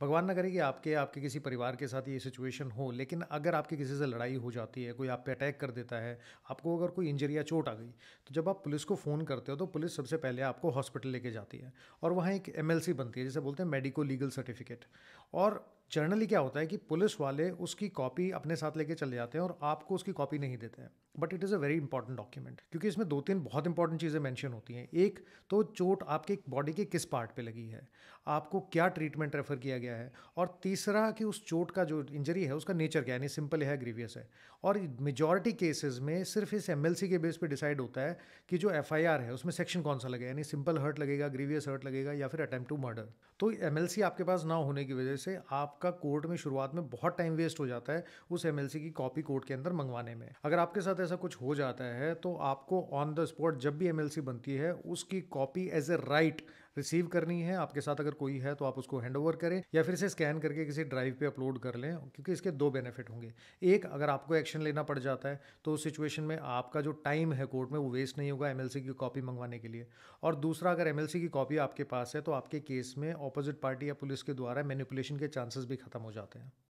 भगवान ना करे कि आपके आपके किसी परिवार के साथ ये सिचुएशन हो लेकिन अगर आपके किसी से लड़ाई हो जाती है कोई आप पे अटैक कर देता है आपको अगर कोई इंजरी या चोट आ गई तो जब आप पुलिस को फ़ोन करते हो तो पुलिस सबसे पहले आपको हॉस्पिटल लेके जाती है और वहाँ एक एम बनती है जिसे बोलते हैं मेडिको लीगल सर्टिफिकेट और जर्नली क्या होता है कि पुलिस वाले उसकी कॉपी अपने साथ लेके चले जाते हैं और आपको उसकी कॉपी नहीं देते हैं but it is a very important document क्योंकि इसमें दो तीन बहुत इंपॉर्टेंट चीज़ें मेंशन होती हैं एक तो चोट आपके बॉडी के किस पार्ट पे लगी है आपको क्या ट्रीटमेंट रेफर किया गया गया है और तीसरा कि उस चोट का जो इंजरी है उसका नेचर क्या यानी सिंपल है ग्रीवियस है और मेजॉरिटी केसेस में सिर्फ इस एम के बेस पे डिसाइड होता है कि जो एफ है उसमें सेक्शन कौन सा लगेगा यानी सिंपल हर्ट लगेगा ग्रीवियस हर्ट लगेगा या फिर अटैम्प्ट टू मर्डर तो एम आपके पास ना होने की वजह से आपका कोर्ट में शुरुआत में बहुत टाइम वेस्ट हो जाता है उस एम की कॉपी कोर्ट के अंदर मंगवाने में अगर आपके साथ ऐसा कुछ हो जाता है तो आपको ऑन द स्पॉट जब भी एम बनती है उसकी copy as a right receive करनी है आपके साथ अगर कोई है तो आप उसको हैंड ओवर करें या फिर इसे स्कैन करके किसी ड्राइव पे अपलोड कर लें क्योंकि इसके दो बेनिफिट होंगे एक अगर आपको एक्शन लेना पड़ जाता है तो उस सिचुएशन में आपका जो टाइम है कोर्ट में वो वेस्ट नहीं होगा एमएलसी की कॉपी मंगवाने के लिए और दूसरा अगर एम की कॉपी आपके पास है तो आपके केस में ऑपोजिट पार्टी या पुलिस के द्वारा मैनिपुलेशन के चांसेस भी खत्म हो जाते हैं